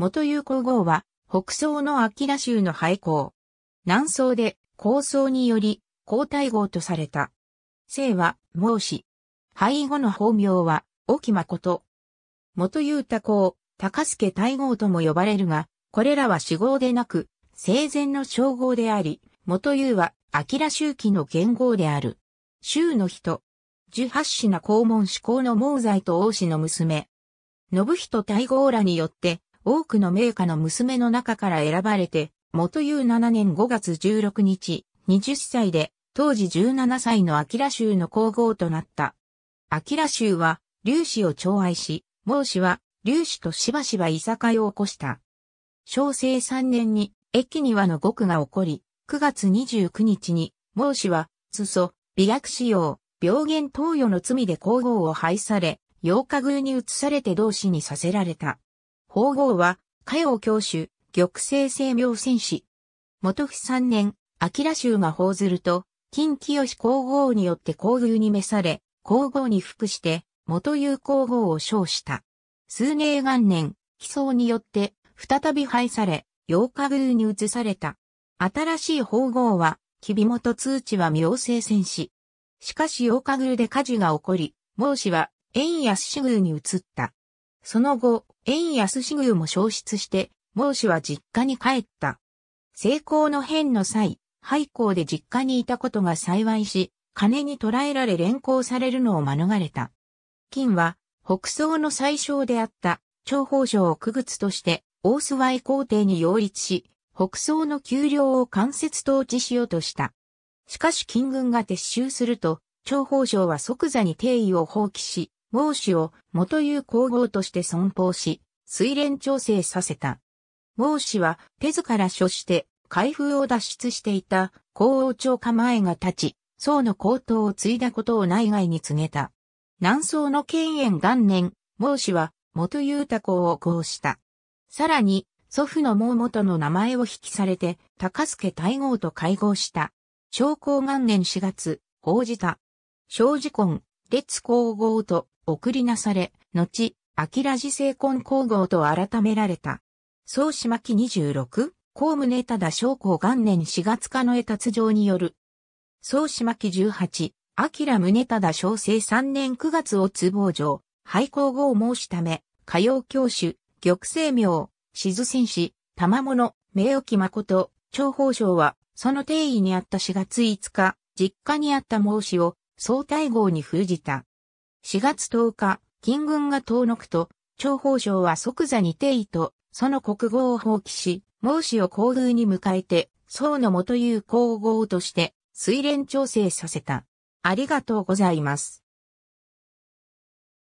元友好号は、北宋の秋州の廃校。南宋で、高想により、皇太号とされた。姓は、孟子。廃後の法名は、沖誠。元優太公、高助太号とも呼ばれるが、これらは死号でなく、生前の称号であり、元優は、明ら周期の元号である。周の人。十八子公門志向の孟罪と王子の娘。信人太号らによって、多くの名家の娘の中から選ばれて、元優7年5月16日、20歳で、当時17歳のアキラ州の皇后となった。アキラ州は、劉氏を寵愛し、孟氏は、劉氏としばしばいさかいを起こした。小生3年に、駅庭の極が起こり、9月29日に、孟氏は、つそ、美薬使用、病原投与の罪で皇后を廃され、8日宮に移されて同氏にさせられた。法号は、火曜教主、玉成生明戦士。元府三年、明州が報ずると、金清皇后によって皇宮に召され、皇后に服して、元友皇后を称した。数年元年、起草によって、再び廃され、八日宮に移された。新しい皇后は、吉備元通知は明成戦士。しかし八日宮で火事が起こり、孟子は、円安市宮に移った。その後、円安ぐ宮も消失して、孟子は実家に帰った。成功の変の際、廃校で実家にいたことが幸いし、金に捕らえられ連行されるのを免れた。金は、北宋の最小であった、長宝城を区靴として、大諏訪井皇帝に擁立し、北宋の丘陵を間接統治しようとした。しかし金軍が撤収すると、長宝城は即座に帝位を放棄し、孟子を元有皇后として尊奉し、水連調整させた。孟子は手図から処して開封を脱出していた皇后長構えが立ち、宋の皇統を継いだことを内外に告げた。南宋の建炎元年、孟子は元裕太公を号した。さらに、祖父の孟元の名前を引きされて、高助大号と会合した。昭公元年4月、報じた。昭治婚、列皇后と送りなされ、後、明治聖婚皇后と改められた。宗島記26、公務ネ忠だ将元年4月化の絵達上による。宗島記18、明宗忠小生3年9月を通謀上、廃校後を申しため、歌謡教主、玉清明、静戦士、玉物、名置誠、長宝賞は、その定位にあった4月5日、実家にあった申しを、総大号に封じた。4月10日、金軍が遠のくと、長宝章は即座に帝位と、その国号を放棄し、孟子を皇宮に迎えて、宋の元友皇后として、水連調整させた。ありがとうございます。